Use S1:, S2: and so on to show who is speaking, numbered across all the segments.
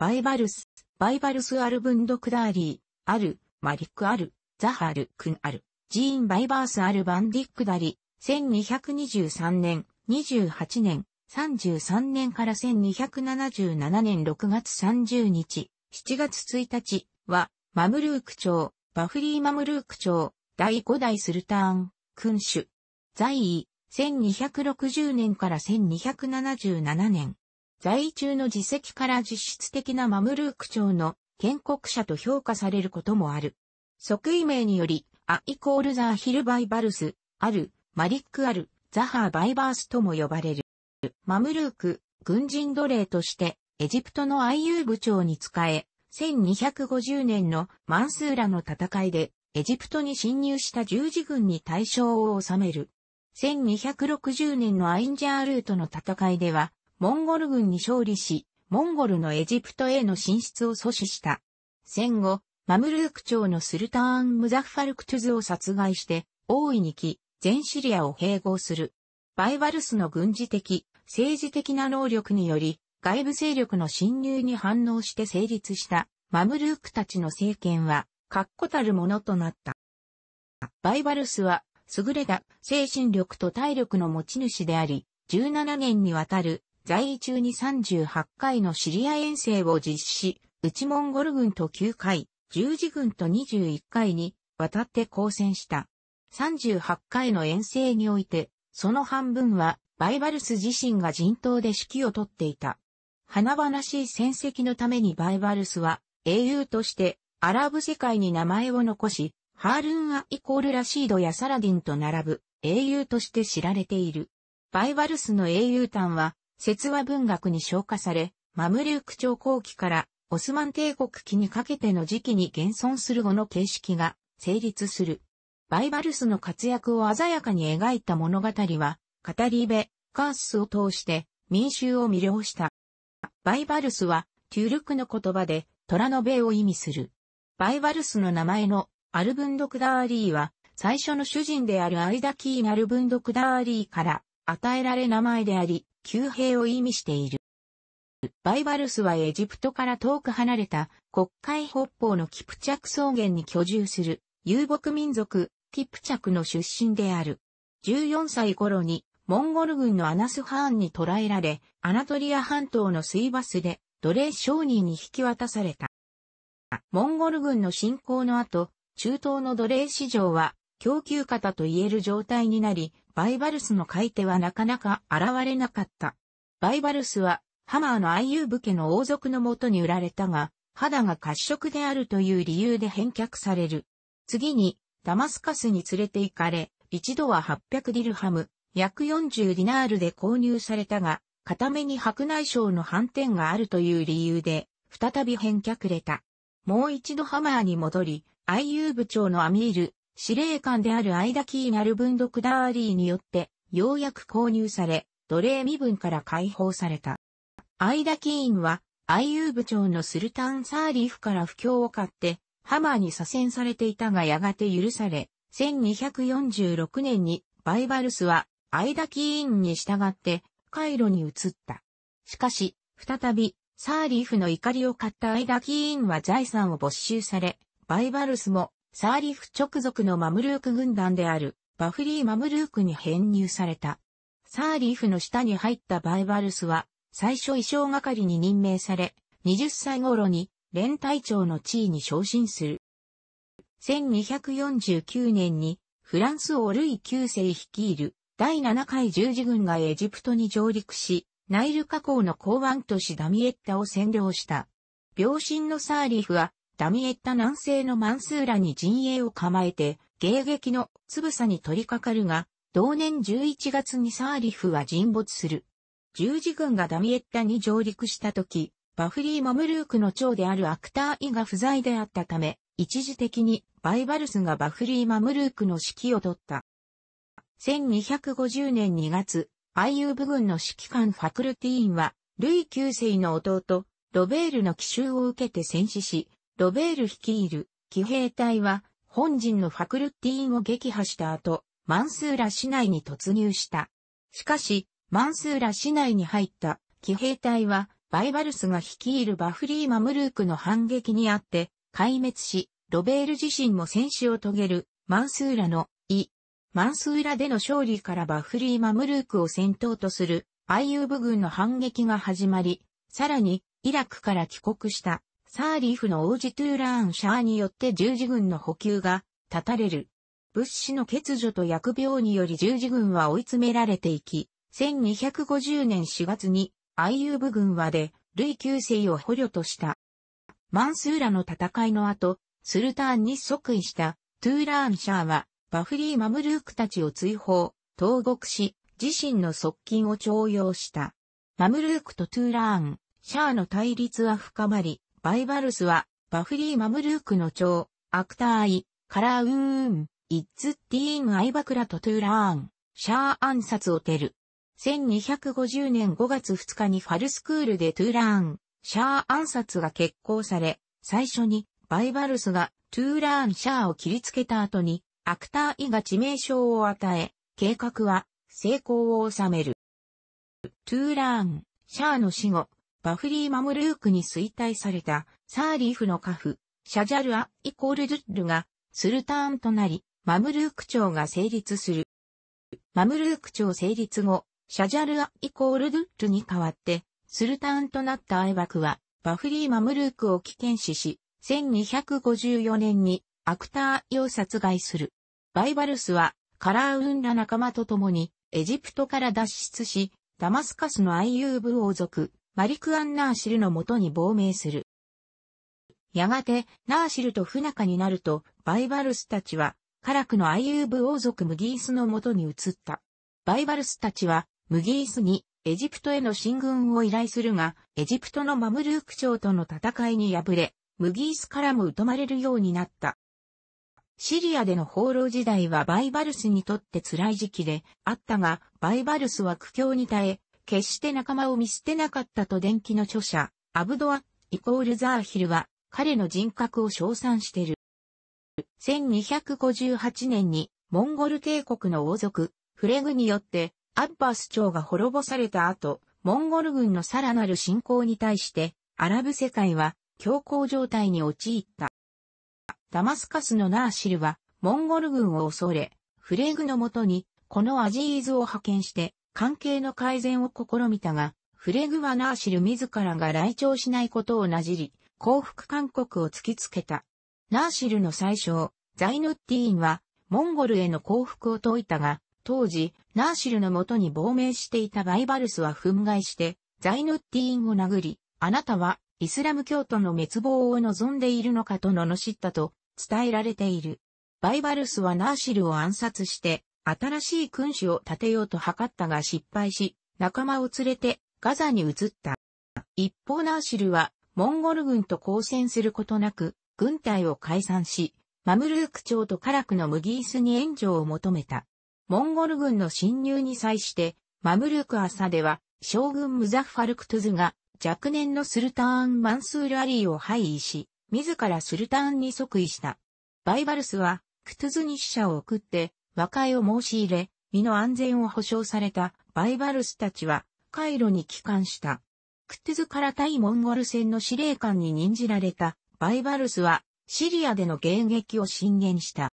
S1: バイバルス、バイバルス・アルブンド・クダーリー、アル、マリック・アル、ザハル・クン・アル、ジーン・バイバース・アル・バンディック・ダリ、1223年、28年、33年から1277年6月30日、7月1日は、マムルーク朝、バフリーマムルーク朝、第5代スルターン、君主、在位、1260年から1277年、在位中の自責から実質的なマムルーク朝の建国者と評価されることもある。即位名により、ア・イコール・ザ・ヒル・バイ・バルス、アル、マリック・アル、ザハー・バイバースとも呼ばれる。マムルーク、軍人奴隷として、エジプトの iu 部長に仕え、1250年のマンスーラの戦いで、エジプトに侵入した十字軍に対象を収める。1260年のアインジャールートの戦いでは、モンゴル軍に勝利し、モンゴルのエジプトへの進出を阻止した。戦後、マムルーク朝のスルターン・ムザファルクトゥズを殺害して、大いに来、全シリアを併合する。バイバルスの軍事的、政治的な能力により、外部勢力の侵入に反応して成立したマムルークたちの政権は、確固たるものとなった。バイバルスは、優れた精神力と体力の持ち主であり、17年にわたる在位中に38回のシリア遠征を実施、内モンゴル軍と9回、十字軍と21回に渡って交戦した。38回の遠征において、その半分はバイバルス自身が陣頭で指揮をとっていた。華々しい戦績のためにバイバルスは英雄としてアラブ世界に名前を残し、ハールン・ア・イコール・ラシードやサラディンと並ぶ英雄として知られている。バイバルスの英雄譚は説話文学に昇華され、マムルーク朝後期からオスマン帝国期にかけての時期に現存する語の形式が成立する。バイバルスの活躍を鮮やかに描いた物語は、語り部、カースを通して民衆を魅了した。バイバルスは、トゥルクの言葉で、虎の米を意味する。バイバルスの名前のアルブンドクダーリーは、最初の主人であるアイダキーアルブンドクダーリーから与えられ名前であり、旧兵を意味している。バイバルスはエジプトから遠く離れた国会北方のキプチャク草原に居住する遊牧民族キプチャクの出身である。14歳頃にモンゴル軍のアナスハーンに捕らえられ、アナトリア半島の水バスで奴隷商人に引き渡された。モンゴル軍の侵攻の後、中東の奴隷市場は供給型と言える状態になり、バイバルスの買い手はなかなか現れなかった。バイバルスは、ハマーの愛遊武家の王族のもとに売られたが、肌が褐色であるという理由で返却される。次に、ダマスカスに連れて行かれ、一度は800ディルハム、約40ディナールで購入されたが、片目に白内障の反転があるという理由で、再び返却れた。もう一度ハマーに戻り、IU 部長のアミール、司令官であるアイダキー・ナルブンド・クダーリーによって、ようやく購入され、奴隷身分から解放された。アイダキーンは、アイユー部長のスルタン・サーリフから不況を買って、ハマーに左遷されていたがやがて許され、1246年にバイバルスはアイダキーンに従ってカイロに移った。しかし、再びサーリーフの怒りを買ったアイダキーンは財産を没収され、バイバルスもサーリフ直属のマムルーク軍団であるバフリー・マムルークに編入された。サーリーフの下に入ったバイバルスは、最初衣装係に任命され、20歳頃に連隊長の地位に昇進する。1249年に、フランスをルイ九世率いる第7回十字軍がエジプトに上陸し、ナイル河口の港湾都市ダミエッタを占領した。病身のサーリーフはダミエッタ南西のマンスーラに陣営を構えて、迎撃のつぶさに取り掛かるが、同年11月にサーリフは沈没する。十字軍がダミエッタに上陸した時、バフリー・マムルークの長であるアクターイが不在であったため、一時的にバイバルスがバフリー・マムルークの指揮を取った。1250年2月、アイユー部軍の指揮官ファクルティーンは、ルイ9世の弟、ロベールの奇襲を受けて戦死し、ロベール率いる騎兵隊は本陣のファクルティーンを撃破した後、マンスーラ市内に突入した。しかし、マンスーラ市内に入った騎兵隊は、バイバルスが率いるバフリー・マムルークの反撃にあって、壊滅し、ロベール自身も戦死を遂げる、マンスーラの、いマンスーラでの勝利からバフリー・マムルークを先頭とする、アイユーブ軍の反撃が始まり、さらに、イラクから帰国したサーリーフの王子トゥーラーン・シャーによって十字軍の補給が断たれる。物資の欠如と薬病により十字軍は追い詰められていき、1250年4月にアイユーブ軍はで、類旧世を捕虜とした。マンスーラの戦いの後、スルターンに即位したトゥーラーン・シャーは、バフリー・マムルークたちを追放、投獄し、自身の側近を徴用した。マムルークとトゥーラーン、シャーの対立は深まり、バイバルスは、バフリー・マムルークの長、アクターイ、カラーウーン、イッツ・ティーン・アイバクラト・トゥーラーン、シャー暗殺をテる。1250年5月2日にファルスクールでトゥーラーン、シャー暗殺が決行され、最初にバイバルスがトゥーラーン・シャーを切りつけた後に、アクターイが致命傷を与え、計画は成功を収める。トゥーラーン、シャーの死後、バフリー・マムルークに衰退された、サーリーフの家父、シャジャルア・イコール・ドゥッルが、スルターンとなり、マムルーク朝が成立する。マムルーク朝成立後、シャジャルア・イコール・ドゥッルに代わって、スルターンとなったアイバクは、バフリー・マムルークを危険視し、1254年にアクターを殺害する。バイバルスは、カラーウンら仲間と共に、エジプトから脱出し、ダマスカスのアイユーブ王族、マリク・アン・ナーシルのもとに亡命する。やがて、ナーシルと不仲になると、バイバルスたちは、カラクのアイユーブ王族ムギースのもとに移った。バイバルスたちは、ムギースにエジプトへの進軍を依頼するが、エジプトのマムルーク朝との戦いに敗れ、ムギースからも疎まれるようになった。シリアでの放浪時代はバイバルスにとって辛い時期であったが、バイバルスは苦境に耐え、決して仲間を見捨てなかったと伝記の著者、アブドア、イコールザーヒルは、彼の人格を称賛してる。1258年に、モンゴル帝国の王族、フレグによって、アッバス朝が滅ぼされた後、モンゴル軍のさらなる侵攻に対して、アラブ世界は、強硬状態に陥った。ダマスカスのナーシルは、モンゴル軍を恐れ、フレグのもとに、このアジーズを派遣して、関係の改善を試みたが、フレグ・ワナーシル自らが来庁しないことをなじり、降伏勧告を突きつけた。ナーシルの最初、ザイヌッティーンは、モンゴルへの降伏を解いたが、当時、ナーシルのもとに亡命していたバイバルスは憤慨して、ザイヌッティーンを殴り、あなたは、イスラム教徒の滅亡を望んでいるのかと罵ったと伝えられている。バイバルスはナーシルを暗殺して、新しい君主を立てようと図ったが失敗し、仲間を連れてガザに移った。一方ナーシルはモンゴル軍と交戦することなく、軍隊を解散し、マムルーク朝とカラクのムギースに援助を求めた。モンゴル軍の侵入に際して、マムルーク朝では、将軍ムザファルクトゥズが若年のスルターン・マンスール・アリーを廃位し、自らスルターンに即位した。バイバルスは、クトゥズに使者を送って、和解を申し入れ、身の安全を保障されたバイバルスたちは、カイロに帰還した。クトズから対モンゴル戦の司令官に任じられたバイバルスは、シリアでの迎撃を進言した。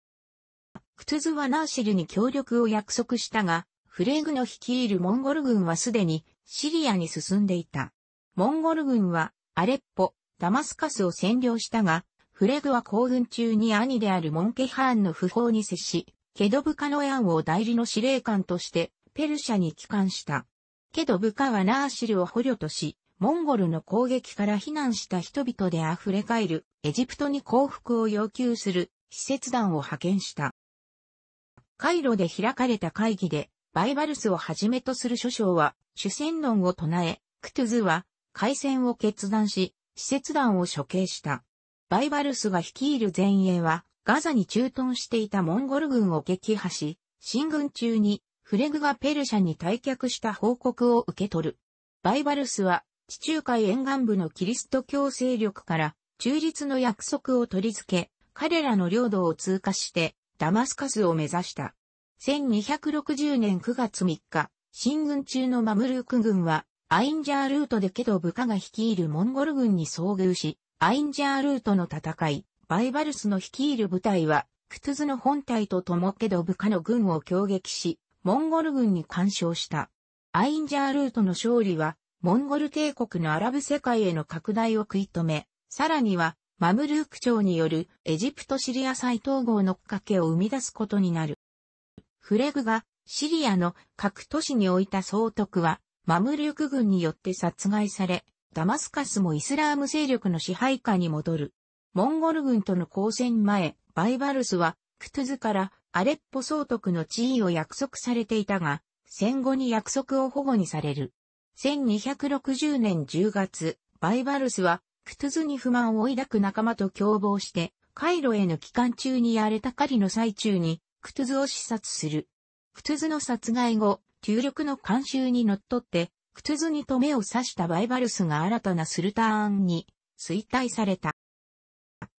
S1: クトズはナーシルに協力を約束したが、フレグの率いるモンゴル軍はすでにシリアに進んでいた。モンゴル軍はアレッポ、ダマスカスを占領したが、フレグは行軍中に兄であるモンケハーンの訃報に接し、ケドブカノヤンを代理の司令官として、ペルシャに帰還した。ケドブカはナーシルを捕虜とし、モンゴルの攻撃から避難した人々で溢れ返るエジプトに降伏を要求する使節団を派遣した。カイロで開かれた会議で、バイバルスをはじめとする諸将は主戦論を唱え、クトゥズは海戦を決断し、使節団を処刑した。バイバルスが率いる前衛はガザに駐屯していたモンゴル軍を撃破し、進軍中にフレグがペルシャに退却した報告を受け取る。バイバルスは地中海沿岸部のキリスト教勢力から中立の約束を取り付け、彼らの領土を通過してダマスカスを目指した。1260年9月3日、進軍中のマムルーク軍はアインジャールートでケド部下が率いるモンゴル軍に遭遇し、アインジャールートの戦い、バイバルスの率いる部隊は、クトゥズの本体とともけど部下の軍を攻撃し、モンゴル軍に干渉した。アインジャールートの勝利は、モンゴル帝国のアラブ世界への拡大を食い止め、さらには、マムルーク朝によるエジプトシリア再統合のっかけを生み出すことになる。フレグがシリアの各都市に置いた総督はマムルーク軍によって殺害され、ダマスカスもイスラーム勢力の支配下に戻る。モンゴル軍との交戦前、バイバルスは、クトゥズからアレッポ総督の地位を約束されていたが、戦後に約束を保護にされる。1260年10月、バイバルスは、クトゥズに不満を抱く仲間と共謀して、カイロへの帰還中にやれた狩りの最中に、クトゥズを視察する。クトゥズの殺害後、旧力の慣習に則っって、クトゥズに止めを刺したバイバルスが新たなスルターンに、衰退された。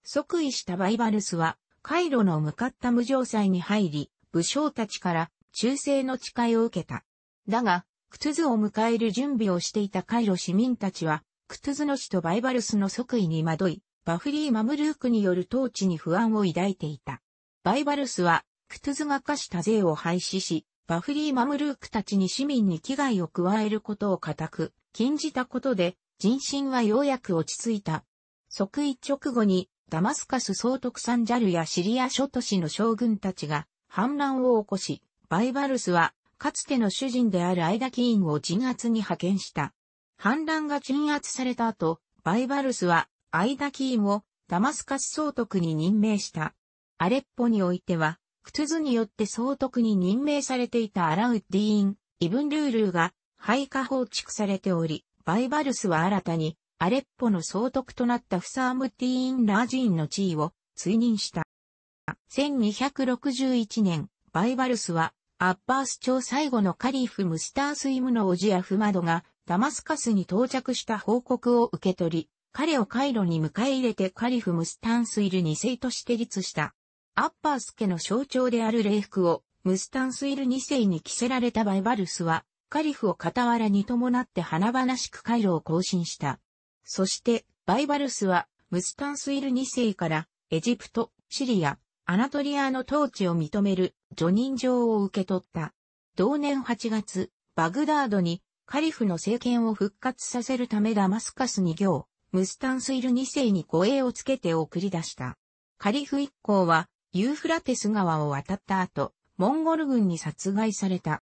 S1: 即位したバイバルスは、カイロの向かった無常祭に入り、武将たちから忠誠の誓いを受けた。だが、クトゥズを迎える準備をしていたカイロ市民たちは、クトゥズの死とバイバルスの即位に惑い、バフリー・マムルークによる統治に不安を抱いていた。バイバルスは、クトゥズが課した税を廃止し、バフリー・マムルークたちに市民に危害を加えることを固く、禁じたことで、人心はようやく落ち着いた。即位直後に、ダマスカス総督サンジャルやシリア諸都市の将軍たちが反乱を起こし、バイバルスは、かつての主人であるアイダキーンを鎮圧に派遣した。反乱が鎮圧された後、バイバルスは、アイダキーンをダマスカス総督に任命した。アレッポにおいては、ク図ズによって総督に任命されていたアラウッディーン、イブンルールーが、廃下放逐されており、バイバルスは新たに、アレッポの総督となったフサームティーン・ラージーンの地位を追認した。1261年、バイバルスは、アッバース朝最後のカリフ・ムスタースイムのオジア・フマドが、ダマスカスに到着した報告を受け取り、彼をカイロに迎え入れてカリフ・ムスタンスイル2世として立した。アッパース家の象徴である礼服を、ムスタンスイル2世に着せられたバイバルスは、カリフを傍らに伴って華々しくカイロを更新した。そして、バイバルスは、ムスタンスイル2世から、エジプト、シリア、アナトリアの統治を認める、叙任状を受け取った。同年8月、バグダードに、カリフの政権を復活させるためダマスカスに行、ムスタンスイル2世に護衛をつけて送り出した。カリフ一行は、ユーフラテス川を渡った後、モンゴル軍に殺害された。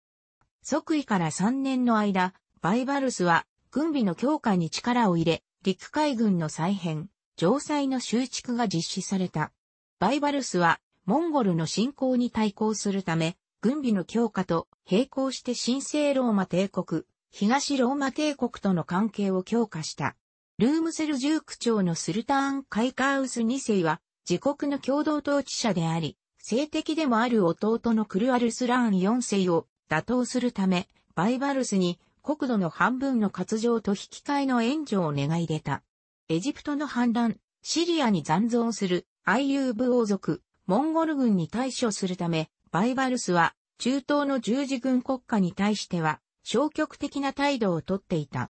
S1: 即位から3年の間、バイバルスは軍備の強化に力を入れ、陸海軍の再編、城塞の修築が実施された。バイバルスは、モンゴルの侵攻に対抗するため、軍備の強化と並行して新生ローマ帝国、東ローマ帝国との関係を強化した。ルームセルジューク朝のスルターン・カイカーウス2世は、自国の共同統治者であり、性的でもある弟のクルアルスラーン4世を打倒するため、バイバルスに国土の半分の割譲と引き換えの援助を願い出た。エジプトの反乱、シリアに残存するアイユーブ王族、モンゴル軍に対処するため、バイバルスは中東の十字軍国家に対しては消極的な態度をとっていた。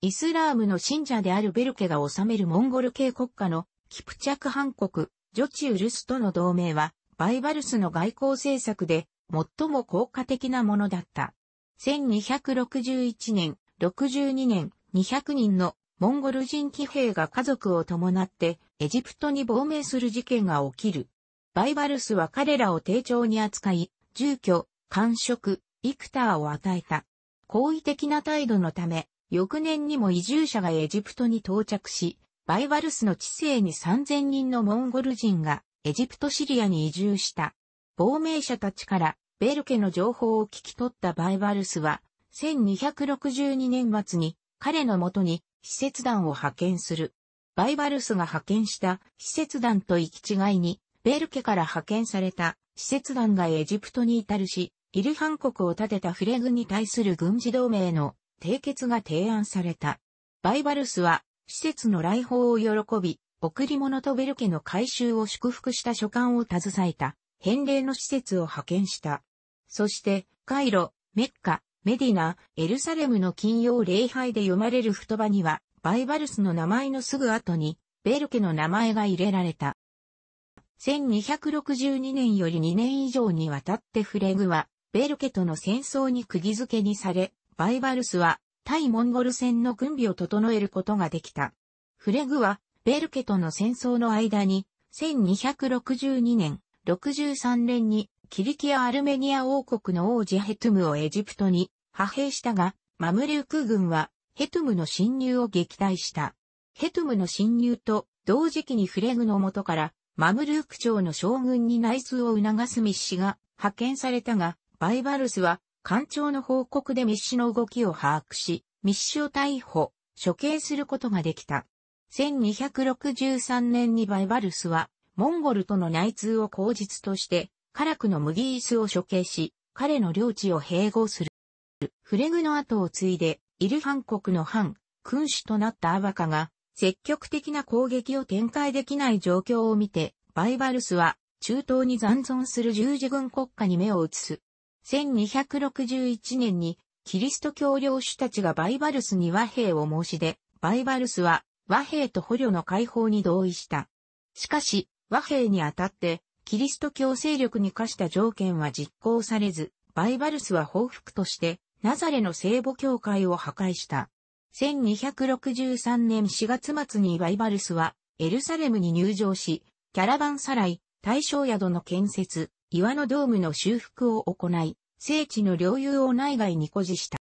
S1: イスラームの信者であるベルケが治めるモンゴル系国家のキプチャクハン国、チウルスとの同盟は、バイバルスの外交政策で最も効果的なものだった。1261年、62年、200人のモンゴル人騎兵が家族を伴ってエジプトに亡命する事件が起きる。バイバルスは彼らを丁重に扱い、住居、官職、イクターを与えた。好意的な態度のため、翌年にも移住者がエジプトに到着し、バイバルスの知性に3000人のモンゴル人がエジプトシリアに移住した。亡命者たちからベルケの情報を聞き取ったバイバルスは、1262年末に彼のもとに施設団を派遣する。バイバルスが派遣した施設団と行き違いに、ベルケから派遣された施設団がエジプトに至るし、イルハン国を建てたフレグに対する軍事同盟の締結が提案された。バイバルスは、施設の来訪を喜び、贈り物とベルケの改修を祝福した書簡を携えた。返礼の施設を派遣した。そして、カイロ、メッカ、メディナ、エルサレムの金曜礼拝で読まれる太場には、バイバルスの名前のすぐ後に、ベルケの名前が入れられた。1262年より2年以上にわたってフレグは、ベルケとの戦争に釘付けにされ、バイバルスは、対モンゴル戦の軍備を整えることができた。フレグは、ベルケとの戦争の間に、1262年、63年にキリキア・アルメニア王国の王子ヘトゥムをエジプトに派兵したが、マムルーク軍はヘトゥムの侵入を撃退した。ヘトゥムの侵入と同時期にフレグの元からマムルーク朝の将軍に内通を促す密シが派遣されたが、バイバルスは官庁の報告で密シの動きを把握し、密シを逮捕、処刑することができた。1263年にバイバルスはモンゴルとの内通を口実として、カラクの麦椅スを処刑し、彼の領地を併合する。フレグの後を継いで、イルハン国の藩、君主となったアバカが、積極的な攻撃を展開できない状況を見て、バイバルスは、中東に残存する十字軍国家に目を移す。1261年に、キリスト教領主たちがバイバルスに和平を申し出、バイバルスは、和平と捕虜の解放に同意した。しかし、和平にあたって、キリスト教勢力に課した条件は実行されず、バイバルスは報復として、ナザレの聖母教会を破壊した。1263年4月末にバイバルスは、エルサレムに入場し、キャラバンサライ、大正宿の建設、岩のドームの修復を行い、聖地の領有を内外に誇示した。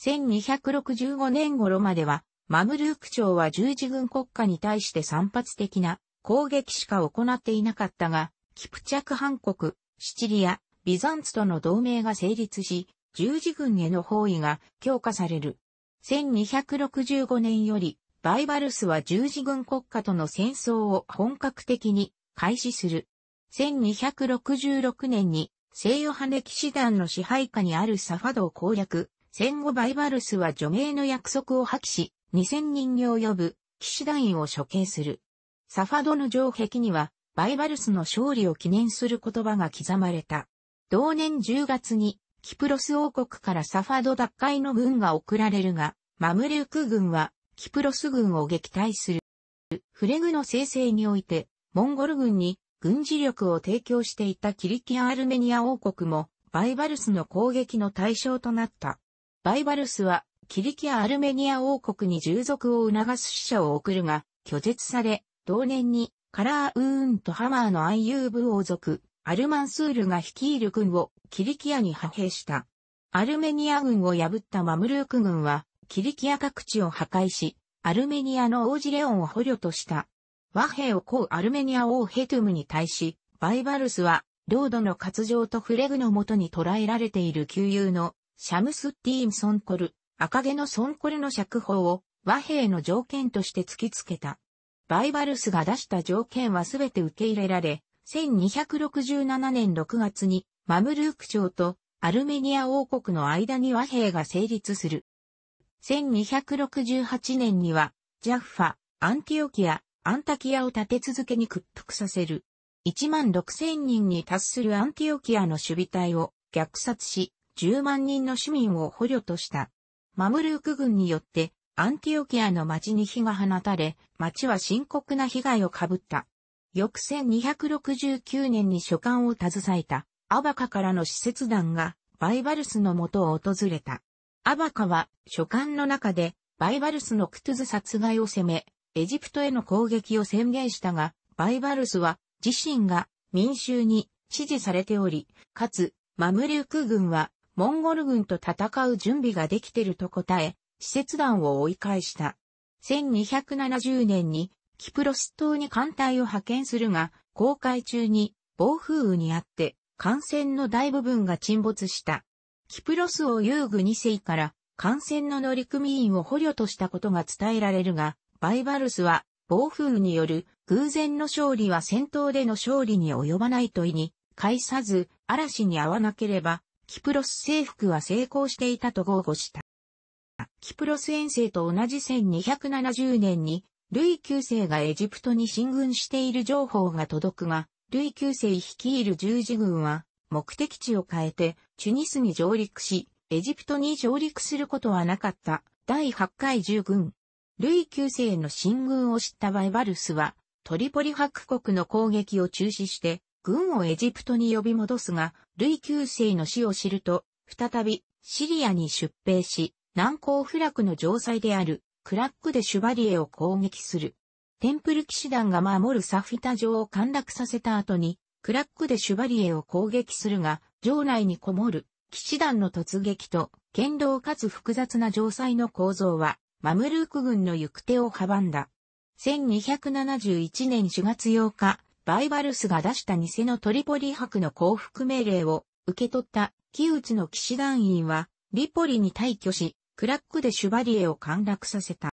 S1: 1265年頃までは、マムルーク朝は十字軍国家に対して散発的な攻撃しか行っていなかったが、キプチャクハン国、シチリア、ビザンツとの同盟が成立し、十字軍への包囲が強化される。1265年より、バイバルスは十字軍国家との戦争を本格的に開始する。1266年に西ヨハネ騎士団の支配下にあるサファドを攻略。戦後バイバルスは除名の約束を破棄し、2000人に及ぶ騎士団員を処刑する。サファドの城壁には、バイバルスの勝利を記念する言葉が刻まれた。同年10月に、キプロス王国からサファド奪回の軍が送られるが、マムルーク軍は、キプロス軍を撃退する。フレグの生成において、モンゴル軍に軍事力を提供していたキリキア・アルメニア王国も、バイバルスの攻撃の対象となった。バイバルスは、キリキア・アルメニア王国に従属を促す使者を送るが、拒絶され、同年にカラーウーンとハマーの i u 部王族、アルマンスールが率いる軍をキリキアに派兵した。アルメニア軍を破ったマムルーク軍は、キリキア各地を破壊し、アルメニアの王子レオンを捕虜とした。和平をこうアルメニア王ヘトゥムに対し、バイバルスは、領土の活情とフレグのもとに捕らえられている旧友のシャムスッティーン・ソンコル、赤毛のソンコルの釈放を和平の条件として突きつけた。バイバルスが出した条件はすべて受け入れられ、1267年6月にマムルーク朝とアルメニア王国の間に和平が成立する。1268年には、ジャッファ、アンティオキア、アンタキアを立て続けに屈服させる。1万6千人に達するアンティオキアの守備隊を虐殺し、10万人の市民を捕虜とした。マムルーク軍によってアンティオキアの町に火が放たれ、町は深刻な被害を被った。翌1269年に書簡を携えた、アバカからの使節団が、バイバルスの元を訪れた。アバカは、書簡の中で、バイバルスのクトゥズ殺害を責め、エジプトへの攻撃を宣言したが、バイバルスは、自身が民衆に支持されており、かつ、マムリューク軍は、モンゴル軍と戦う準備ができていると答え、使節団を追い返した。1270年にキプロス島に艦隊を派遣するが、航海中に暴風雨にあって艦船の大部分が沈没した。キプロスを遊具2世から艦船の乗組員を捕虜としたことが伝えられるが、バイバルスは暴風雨による偶然の勝利は戦闘での勝利に及ばないと意に、介さず嵐に遭わなければ、キプロス征服は成功していたと豪語した。キプロス遠征と同じ1270年に、ルイ9世がエジプトに進軍している情報が届くが、ルイ9世率いる十字軍は、目的地を変えて、チュニスに上陸し、エジプトに上陸することはなかった、第8回従軍。ルイ9世の進軍を知ったバイバルスは、トリポリ白国の攻撃を中止して、軍をエジプトに呼び戻すが、ルイ9世の死を知ると、再びシリアに出兵し、難攻不落の城塞である、クラックでシュバリエを攻撃する。テンプル騎士団が守るサフィタ城を陥落させた後に、クラックでシュバリエを攻撃するが、城内にこもる、騎士団の突撃と、剣道かつ複雑な城塞の構造は、マムルーク軍の行く手を阻んだ。1271年4月8日、バイバルスが出した偽のトリポリ博の降伏命令を受け取った、木内の騎士団員は、リポリに退去し、クラックでシュバリエを陥落させた。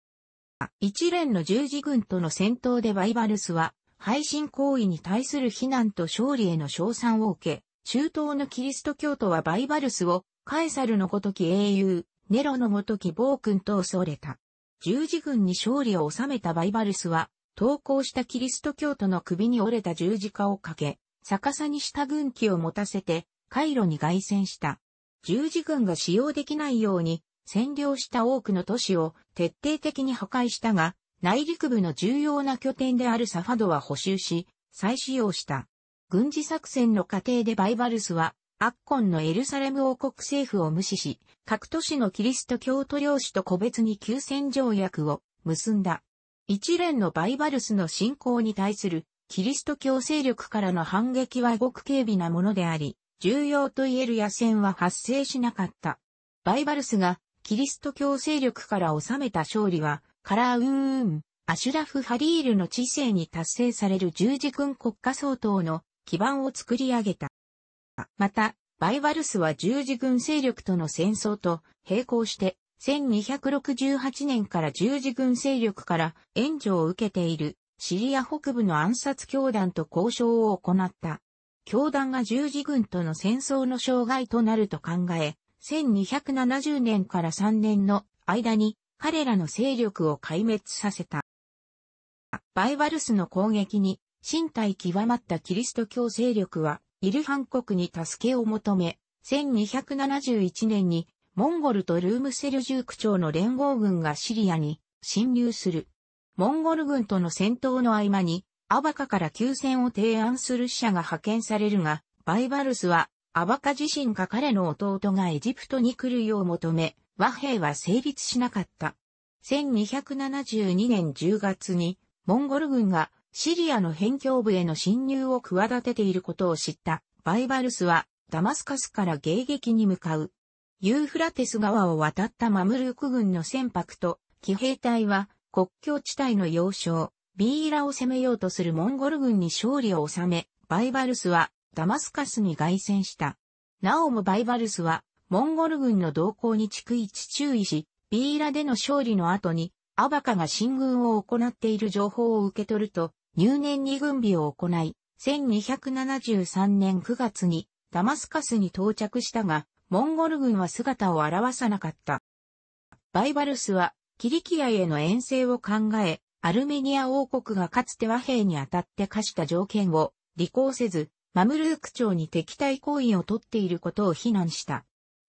S1: 一連の十字軍との戦闘でバイバルスは、配信行為に対する非難と勝利への称賛を受け、中東のキリスト教徒はバイバルスを、カエサルのごとき英雄、ネロのごとき暴君と恐れた。十字軍に勝利を収めたバイバルスは、投降したキリスト教徒の首に折れた十字架をかけ、逆さにした軍旗を持たせて、カイロに凱旋した。十字軍が使用できないように、占領した多くの都市を徹底的に破壊したが、内陸部の重要な拠点であるサファドは補修し、再使用した。軍事作戦の過程でバイバルスは、アッコンのエルサレム王国政府を無視し、各都市のキリスト教徒領主と個別に休戦条約を結んだ。一連のバイバルスの侵攻に対するキリスト教勢力からの反撃は極く軽微なものであり、重要と言える野戦は発生しなかった。バイバルスがキリスト教勢力から収めた勝利は、カラーウーン、アシュラフ・ハリールの知性に達成される十字軍国家総統の基盤を作り上げた。また、バイバルスは十字軍勢力との戦争と並行して、1268年から十字軍勢力から援助を受けているシリア北部の暗殺教団と交渉を行った。教団が十字軍との戦争の障害となると考え、1270年から3年の間に彼らの勢力を壊滅させた。バイバルスの攻撃に身体極まったキリスト教勢力はイルハン国に助けを求め、1271年にモンゴルとルームセルジューク朝の連合軍がシリアに侵入する。モンゴル軍との戦闘の合間にアバカから休戦を提案する使者が派遣されるが、バイバルスはアバカ自身か彼の弟がエジプトに来るよう求め、和平は成立しなかった。1272年10月に、モンゴル軍がシリアの辺境部への侵入を企てていることを知ったバイバルスはダマスカスから迎撃に向かう。ユーフラテス川を渡ったマムルーク軍の船舶と騎兵隊は国境地帯の要衝ビーラを攻めようとするモンゴル軍に勝利を収め、バイバルスはダマスカスに凱旋した。なおもバイバルスは、モンゴル軍の動向に逐一注意し、ビーラでの勝利の後に、アバカが進軍を行っている情報を受け取ると、入念に軍備を行い、1273年9月にダマスカスに到着したが、モンゴル軍は姿を現さなかった。バイバルスは、キリキアへの遠征を考え、アルメニア王国がかつて和平にあたって課した条件を履行せず、マムルーク朝に敵対行為をとっていることを非難した。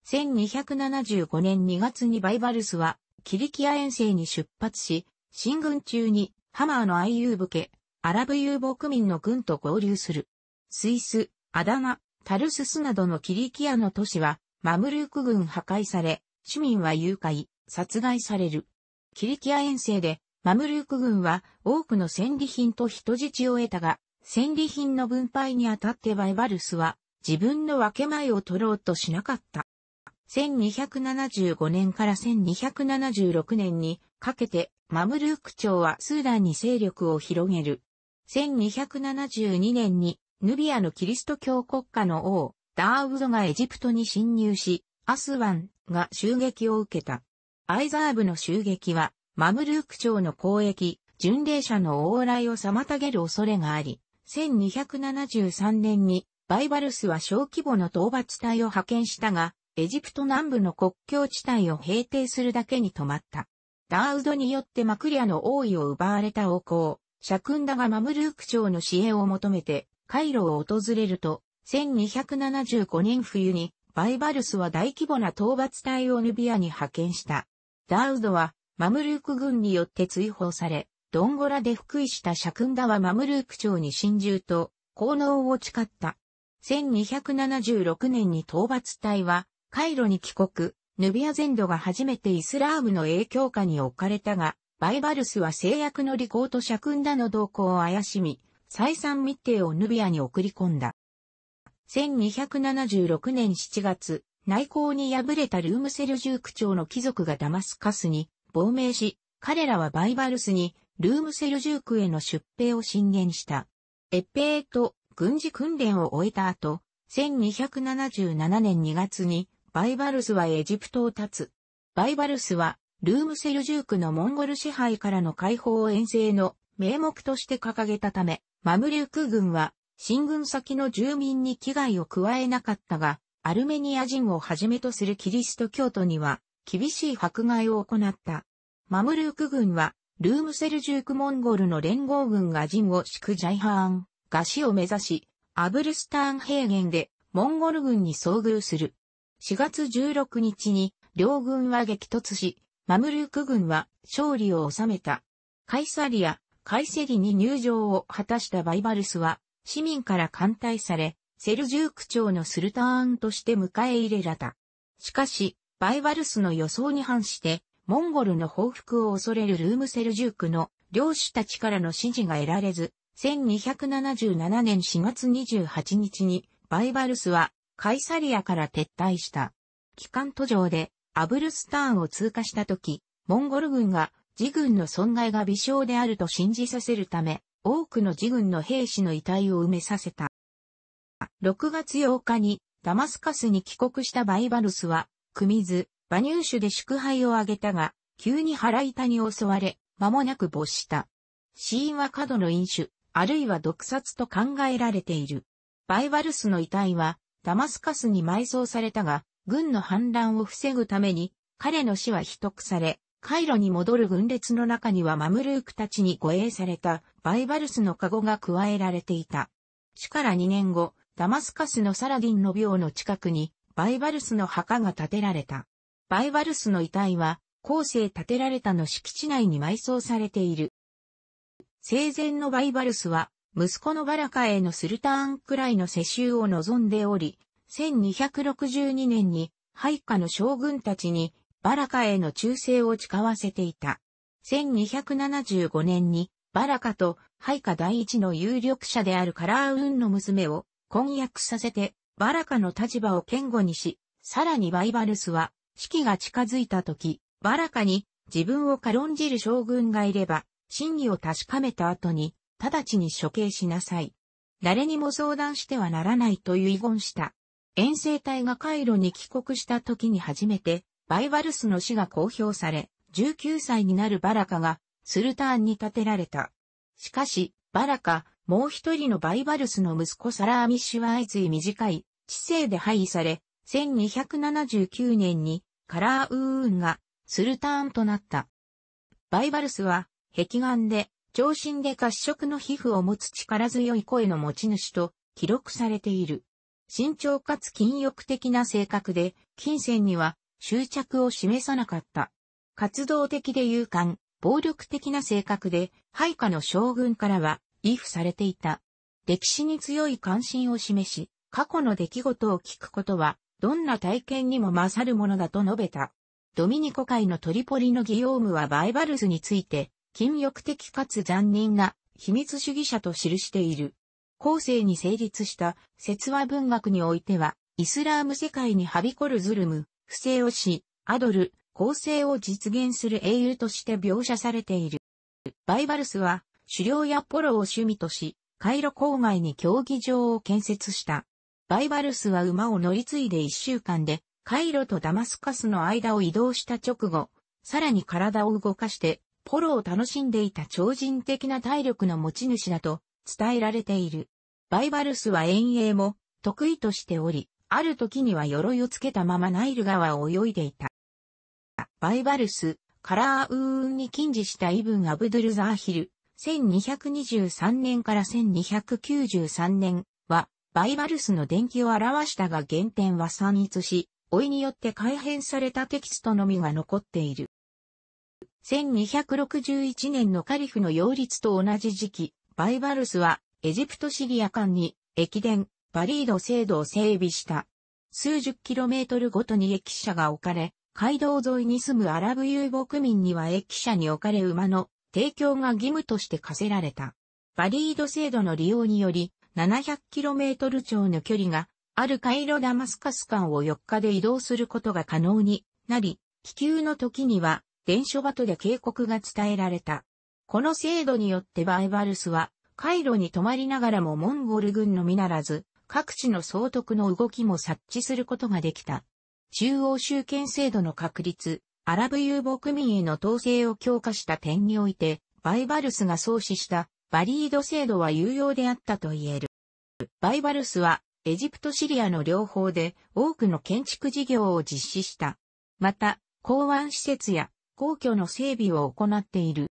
S1: 1275年2月にバイバルスは、キリキア遠征に出発し、進軍中に、ハマーの愛遊武家、アラブ遊牧民の軍と合流する。スイス、アダナ、タルススなどのキリキアの都市は、マムルーク軍破壊され、市民は誘拐、殺害される。キリキア遠征で、マムルーク軍は多くの戦利品と人質を得たが、戦利品の分配にあたってバイバルスは自分の分け前を取ろうとしなかった。1275年から1276年にかけてマムルーク朝はスーダンに勢力を広げる。1272年にヌビアのキリスト教国家の王ダーウドがエジプトに侵入し、アスワンが襲撃を受けた。アイザーブの襲撃はマムルーク朝の交易、巡礼者の往来を妨げる恐れがあり、1273年にバイバルスは小規模の討伐隊を派遣したが、エジプト南部の国境地帯を平定するだけに止まった。ダーウドによってマクリアの王位を奪われた王侯、シャクンダがマムルーク朝の支援を求めて、カイロを訪れると、1275年冬に、バイバルスは大規模な討伐隊をヌビアに派遣した。ダーウドは、マムルーク軍によって追放され、ドンゴラで福井したシャクンダはマムルーク朝に侵入と、効能を誓った。1276年に討伐隊は、カイロに帰国、ヌビア全土が初めてイスラームの影響下に置かれたが、バイバルスは制約の履行とシャクンダの動向を怪しみ、再三密定をヌビアに送り込んだ。1276年7月、内向に敗れたルームセルジューク朝の貴族がダマスカスに亡命し、彼らはバイバルスにルームセルジュークへの出兵を進言した。越兵と軍事訓練を終えた後、1277年2月にバイバルスはエジプトを立つ。バイバルスはルームセルジュークのモンゴル支配からの解放を遠征の名目として掲げたため、マムリューク軍は進軍先の住民に危害を加えなかったが、アルメニア人をはじめとするキリスト教徒には厳しい迫害を行った。マムルーク軍はルームセルジュークモンゴルの連合軍が陣を敷くジャイハーン、ガシを目指し、アブルスターン平原でモンゴル軍に遭遇する。4月16日に両軍は激突し、マムルーク軍は勝利を収めた。カイサリア、カイセリに入場を果たしたバイバルスは市民から艦隊され、セルジューク長のスルターンとして迎え入れられた。しかし、バイバルスの予想に反して、モンゴルの報復を恐れるルームセルジュークの領主たちからの支持が得られず、1277年4月28日にバイバルスはカイサリアから撤退した。機関途上でアブルスターンを通過した時、モンゴル軍が自軍の損害が微小であると信じさせるため、多くの自軍の兵士の遺体を埋めさせた。6月8日にダマスカスに帰国したバイバルスは、組ミ馬入手で祝杯をあげたが、急に腹板に襲われ、間もなく没した。死因は過度の飲酒、あるいは毒殺と考えられている。バイバルスの遺体は、ダマスカスに埋葬されたが、軍の反乱を防ぐために、彼の死は秘匿され、カイロに戻る軍列の中にはマムルークたちに護衛されたバイバルスのカゴが加えられていた。死から2年後、ダマスカスのサラディンの廟の近くにバイバルスの墓が建てられた。バイワルスの遺体は、後世建てられたの敷地内に埋葬されている。生前のバイバルスは、息子のバラカへのスルターンくらいの世襲を望んでおり、1262年に、配下の将軍たちに、バラカへの忠誠を誓わせていた。1275年に、バラカと配下第一の有力者であるカラーウンの娘を婚約させて、バラカの立場を堅固にし、さらにバイバルスは、死期が近づいた時、バラカに自分を軽んじる将軍がいれば、真偽を確かめた後に、直ちに処刑しなさい。誰にも相談してはならないという遺言した。遠征隊がカイロに帰国した時に初めて、バイバルスの死が公表され、19歳になるバラカが、スルターンに立てられた。しかし、バラカ、もう一人のバイバルスの息子サラーミッシュは相次い短い、知性で廃位され、1279年にカラーウーンがスルターンとなった。バイバルスは、壁眼で、長身で褐色の皮膚を持つ力強い声の持ち主と記録されている。慎重かつ禁欲的な性格で、金銭には執着を示さなかった。活動的で勇敢、暴力的な性格で、配下の将軍からは、依附されていた。歴史に強い関心を示し、過去の出来事を聞くことは、どんな体験にも勝るものだと述べた。ドミニコ会のトリポリのギヨームはバイバルスについて、禁欲的かつ残忍な秘密主義者と記している。後世に成立した説話文学においては、イスラーム世界にはびこるズルム、不正をし、アドル、構成を実現する英雄として描写されている。バイバルスは、狩猟やポロを趣味とし、カイロ郊外に競技場を建設した。バイバルスは馬を乗り継いで1週間で、カイロとダマスカスの間を移動した直後、さらに体を動かして、ポロを楽しんでいた超人的な体力の持ち主だと伝えられている。バイバルスは遠泳も得意としており、ある時には鎧をつけたままナイル川を泳いでいた。バイバルス、カラーウーンに近似したイブン・アブドゥルザーヒル、1223年から1293年、バイバルスの伝記を表したが原点は散逸し、老いによって改変されたテキストのみが残っている。1261年のカリフの擁立と同じ時期、バイバルスはエジプトシリア間に駅伝、バリード制度を整備した。数十キロメートルごとに駅舎が置かれ、街道沿いに住むアラブ遊牧民には駅舎に置かれ馬の提供が義務として課せられた。バリード制度の利用により、700km 超の距離があるカイロ・ダマスカス間を4日で移動することが可能になり、気球の時には伝書バトで警告が伝えられた。この制度によってバイバルスは、カイロに泊まりながらもモンゴル軍のみならず、各地の総督の動きも察知することができた。中央集権制度の確立、アラブ遊牧民への統制を強化した点において、バイバルスが創始したバリード制度は有用であったと言える。バイバルスは、エジプトシリアの両方で多くの建築事業を実施した。また、港湾施設や皇居の整備を行っている。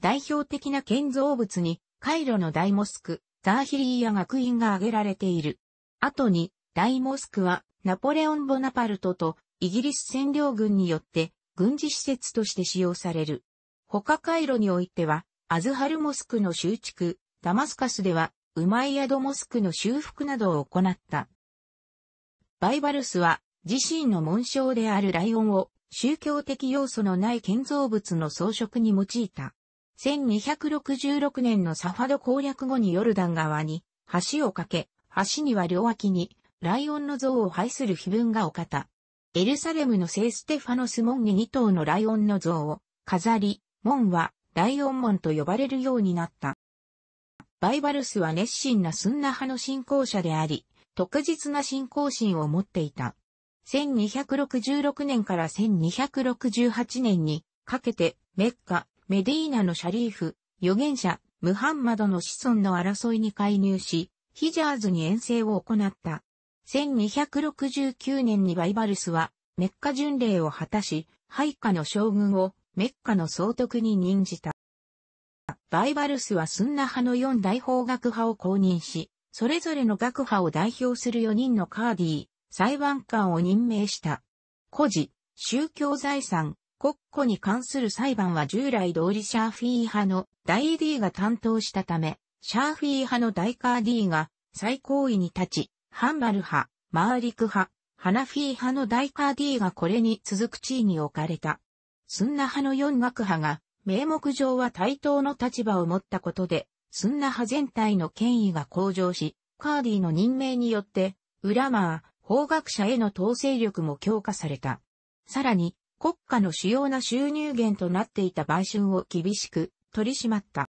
S1: 代表的な建造物に、カイロの大モスク、ザーヒリーや学院が挙げられている。後に、大モスクは、ナポレオン・ボナパルトとイギリス占領軍によって軍事施設として使用される。他カイロにおいては、アズハルモスクの修築、ダマスカスではウマイヤドモスクの修復などを行った。バイバルスは自身の紋章であるライオンを宗教的要素のない建造物の装飾に用いた。1266年のサファド攻略後にヨルダン側に橋を架け、橋には両脇にライオンの像を配する碑文が置かた。エルサレムの聖ステファノス門に2頭のライオンの像を飾り、門はライオン門と呼ばれるようになった。バイバルスは熱心なスンナ派の信仰者であり、特実な信仰心を持っていた。1266年から1268年にかけてメッカ、メディーナのシャリーフ、預言者、ムハンマドの子孫の争いに介入し、ヒジャーズに遠征を行った。1269年にバイバルスはメッカ巡礼を果たし、配下の将軍をメッカの総督に任じた。バイバルスはスンナ派の4大法学派を公認し、それぞれの学派を代表する4人のカーディー、裁判官を任命した。故事、宗教財産、国庫に関する裁判は従来通りシャーフィー派の大ディーが担当したため、シャーフィー派の大カーディーが最高位に立ち、ハンバル派、マーリク派、ハナフィー派の大カーディーがこれに続く地位に置かれた。スンナ派の4学派が名目上は対等の立場を持ったことで、スンナ派全体の権威が向上し、カーディの任命によって、ウラマー、法学者への統制力も強化された。さらに、国家の主要な収入源となっていた売春を厳しく取り締まった。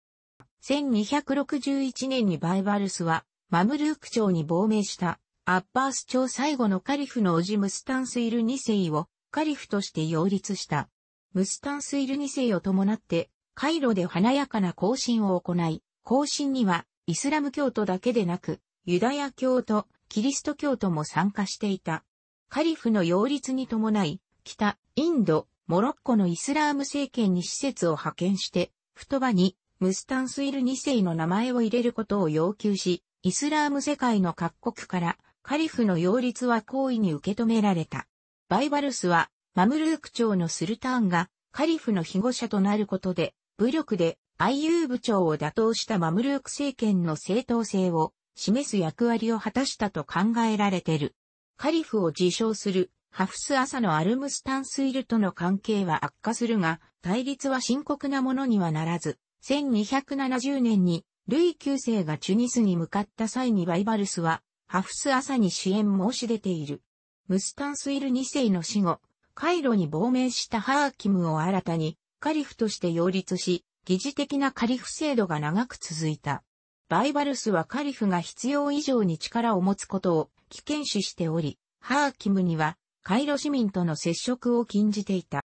S1: 1261年にバイバルスは、マムルーク朝に亡命した、アッバース朝最後のカリフのオジムスタンスイル2世をカリフとして擁立した。ムスタンスイル2世を伴って、カイロで華やかな行進を行い、行進には、イスラム教徒だけでなく、ユダヤ教徒、キリスト教徒も参加していた。カリフの擁立に伴い、北、インド、モロッコのイスラーム政権に施設を派遣して、太場にムスタンスイル2世の名前を入れることを要求し、イスラーム世界の各国からカリフの擁立は好意に受け止められた。バイバルスはマムルーク朝のスルターンがカリフの庇護者となることで、武力で IU 部長を打倒したマムルーク政権の正当性を示す役割を果たしたと考えられてる。カリフを自称するハフス朝のアルムスタンスイルとの関係は悪化するが、対立は深刻なものにはならず、1270年にルイ9世がチュニスに向かった際にバイバルスはハフス朝に支援申し出ている。ムスタンスイル2世の死後、カイロに亡命したハーキムを新たにカリフとして擁立し、疑似的なカリフ制度が長く続いた。バイバルスはカリフが必要以上に力を持つことを危険視しており、ハーキムにはカイロ市民との接触を禁じていた。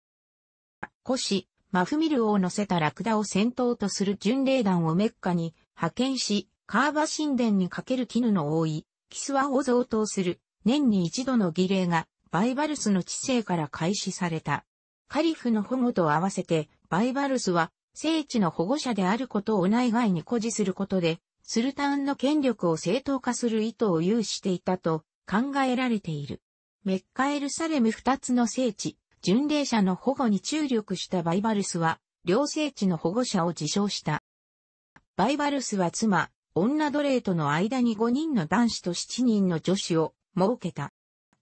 S1: 古シ、マフミルを乗せたラクダを先頭とする巡礼団をメッカに派遣し、カーバ神殿にかける絹の多い、キスワを贈答する年に一度の儀礼がバイバルスの知性から開始された。カリフの保護と合わせて、バイバルスは、聖地の保護者であることを内外に誇示することで、スルタンの権力を正当化する意図を有していたと考えられている。メッカエルサレム二つの聖地、巡礼者の保護に注力したバイバルスは、両聖地の保護者を自称した。バイバルスは妻、女奴隷との間に5人の男子と7人の女子を設けた。